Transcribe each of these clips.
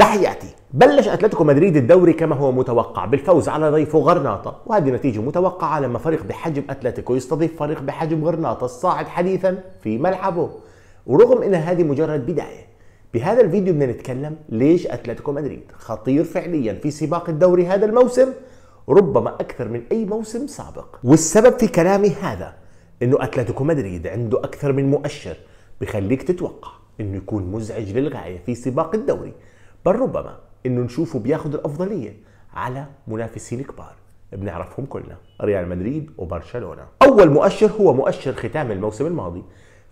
تحياتي بلش اتلتيكو مدريد الدوري كما هو متوقع بالفوز على ضيفه غرناطه وهذه نتيجه متوقعه لما فريق بحجم اتلتيكو يستضيف فريق بحجم غرناطه الصاعد حديثا في ملعبه ورغم ان هذه مجرد بدايه بهذا الفيديو بدنا نتكلم ليش اتلتيكو مدريد خطير فعليا في سباق الدوري هذا الموسم ربما اكثر من اي موسم سابق والسبب في كلامي هذا انه اتلتيكو مدريد عنده اكثر من مؤشر بخليك تتوقع انه يكون مزعج للغايه في سباق الدوري بل ربما انه نشوفه بياخذ الافضليه على منافسين كبار بنعرفهم كلنا ريال مدريد وبرشلونه اول مؤشر هو مؤشر ختام الموسم الماضي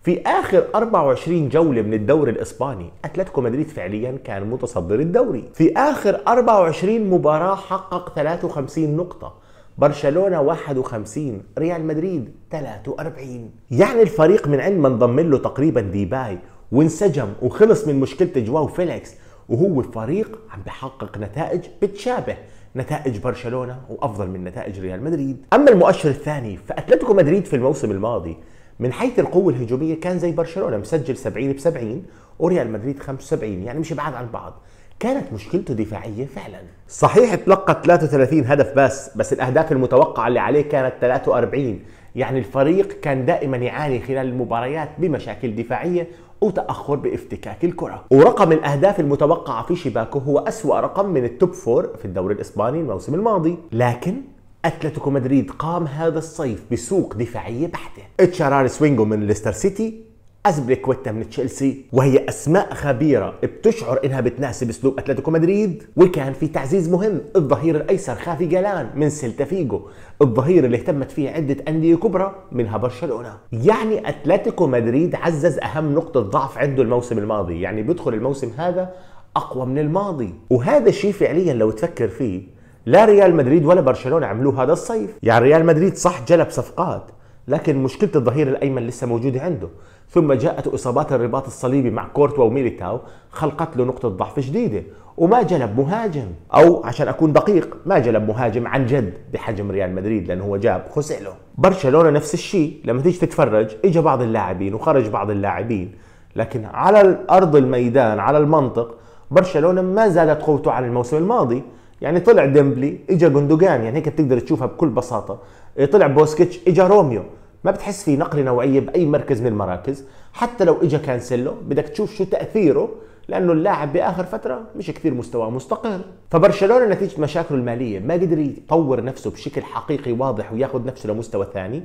في اخر 24 جوله من الدوري الاسباني اتلتيكو مدريد فعليا كان متصدر الدوري في اخر 24 مباراه حقق 53 نقطه برشلونه 51 ريال مدريد 43 يعني الفريق من عند ما انضم له تقريبا ديباي وانسجم وخلص من مشكله جواو فيليكس وهو فريق عم بحقق نتائج بتشابه نتائج برشلونه وافضل من نتائج ريال مدريد اما المؤشر الثاني فاتلتيكو مدريد في الموسم الماضي من حيث القوة الهجومية كان زي برشلونة مسجل 70 ب 70 وريال مدريد 75 يعني مش بعاد عن بعض كانت مشكلته دفاعية فعلا صحيح تلقى 33 هدف بس بس الأهداف المتوقعة اللي عليه كانت 43 يعني الفريق كان دائما يعاني خلال المباريات بمشاكل دفاعية وتأخر بافتكاك الكرة ورقم الأهداف المتوقعة في شباكه هو أسوأ رقم من التوب فور في الدوري الإسباني الموسم الماضي لكن اتلتيكو مدريد قام هذا الصيف بسوق دفاعيه بحته تشارار سوينجو من ليستر سيتي حسب ريكويتا من تشيلسي وهي اسماء خبيره بتشعر انها بتناسب اسلوب اتلتيكو مدريد وكان في تعزيز مهم الظهير الايسر خافي جالان من سيلتا فيجو الظهير اللي اهتمت فيه عده انديه كبرى منها برشلونه يعني اتلتيكو مدريد عزز اهم نقطه ضعف عنده الموسم الماضي يعني بيدخل الموسم هذا اقوى من الماضي وهذا الشيء فعليا لو تفكر فيه لا ريال مدريد ولا برشلونه عملوه هذا الصيف يعني ريال مدريد صح جلب صفقات لكن مشكله الظهير الايمن لسه موجوده عنده ثم جاءت اصابات الرباط الصليبي مع كورتوا وميليتاو خلقت له نقطه ضعف جديده وما جلب مهاجم او عشان اكون دقيق ما جلب مهاجم عن جد بحجم ريال مدريد لانه هو جاب خوسيلو برشلونه نفس الشيء لما تيجي تتفرج اجى بعض اللاعبين وخرج بعض اللاعبين لكن على الارض الميدان على المنطق برشلونه ما زادت قوته على الموسم الماضي يعني طلع ديمبلي اجى جوندوجان يعني هيك بتقدر تشوفها بكل بساطه إيه، طلع بوسكيتش اجى روميو ما بتحس في نقله نوعيه باي مركز من المراكز حتى لو اجى كانسيلو بدك تشوف شو تاثيره لانه اللاعب باخر فتره مش كثير مستواه مستقر فبرشلونه نتيجه مشاكله الماليه ما قدر يطور نفسه بشكل حقيقي واضح وياخذ نفسه لمستوى ثاني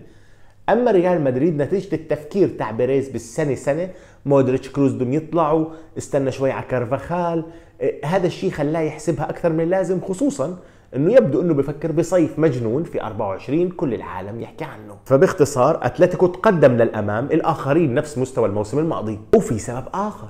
اما ريال مدريد نتيجه التفكير تاع بيريز بالسنه سنه مودريتش كروز بدهم يطلعوا استنى شوي على كارفاخال إيه، هذا الشيء خلاه يحسبها اكثر من اللازم خصوصا انه يبدو انه بفكر بصيف مجنون في 24 كل العالم يحكي عنه فباختصار اتلتيكو تقدم للامام الاخرين نفس مستوى الموسم الماضي وفي سبب اخر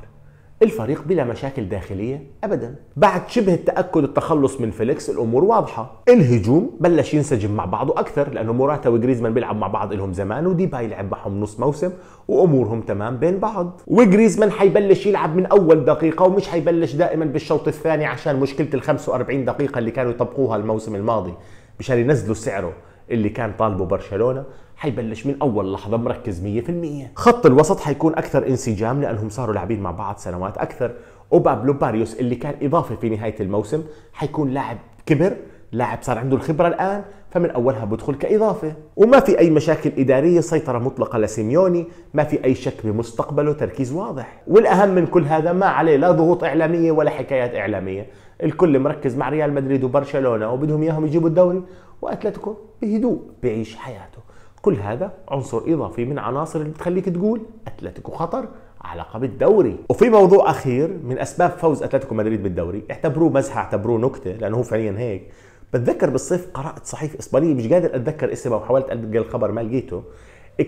الفريق بلا مشاكل داخلية أبدا بعد شبه التأكد التخلص من فيليكس الأمور واضحة الهجوم بلش ينسجم مع بعضه أكثر لأنه موراتا وجريزمان بيلعب مع بعض لهم زمان وديباي لعب معهم نص موسم وأمورهم تمام بين بعض وجريزمان حيبلش يلعب من أول دقيقة ومش حيبلش دائما بالشوط الثاني عشان مشكلة ال 45 دقيقة اللي كانوا يطبقوها الموسم الماضي مشان ينزلوا سعره اللي كان طالبه برشلونه حيبلش من اول لحظه مركز 100% خط الوسط حيكون اكثر انسجام لانهم صاروا لاعبين مع بعض سنوات اكثر وبابلو باريوس اللي كان اضافه في نهايه الموسم حيكون لاعب كبر لاعب صار عنده الخبره الان فمن اولها بدخل كاضافه وما في اي مشاكل اداريه سيطره مطلقه لسيميوني ما في اي شك بمستقبله تركيز واضح والاهم من كل هذا ما عليه لا ضغوط اعلاميه ولا حكايات اعلاميه الكل مركز مع ريال مدريد وبرشلونه وبدهم اياهم يجيبوا الدوري واتلتيكو بهدوء بيعيش حياته كل هذا عنصر إضافي من عناصر اللي بتخليك تقول أتلتيكو خطر علاقة بالدوري وفي موضوع أخير من أسباب فوز أتلتيكو مدريد بالدوري اعتبروه مزحة اعتبروه نكتة لأنه هو فعليا هيك بتذكر بالصيف قرأت صحيفة إسبانية مش قادر أتذكر اسمها وحاولت ألقى الخبر ما لقيته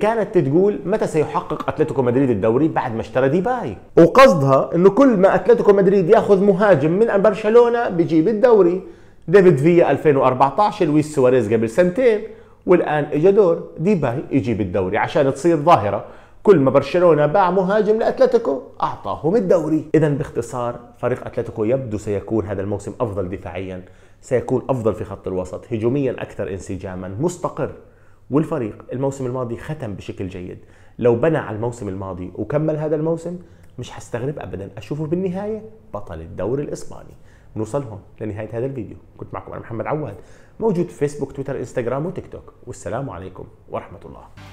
كانت تقول متى سيحقق اتلتيكو مدريد الدوري بعد ما اشترى ديباي وقصدها انه كل ما اتلتيكو مدريد ياخذ مهاجم من برشلونه بجيب الدوري ديفيد فيا 2014 لويس سواريز قبل سنتين والان اجى دور ديباي يجيب الدوري عشان تصير ظاهره كل ما برشلونه باع مهاجم لاتلتيكو اعطاهم الدوري اذا باختصار فريق اتلتيكو يبدو سيكون هذا الموسم افضل دفاعيا سيكون افضل في خط الوسط هجوميا اكثر انسجاما مستقر والفريق الموسم الماضي ختم بشكل جيد لو بنى على الموسم الماضي وكمل هذا الموسم مش هستغرب ابدا اشوفه بالنهايه بطل الدوري الاسباني نوصلهم لنهايه هذا الفيديو كنت معكم انا محمد عواد موجود في فيسبوك تويتر انستغرام وتيك توك والسلام عليكم ورحمه الله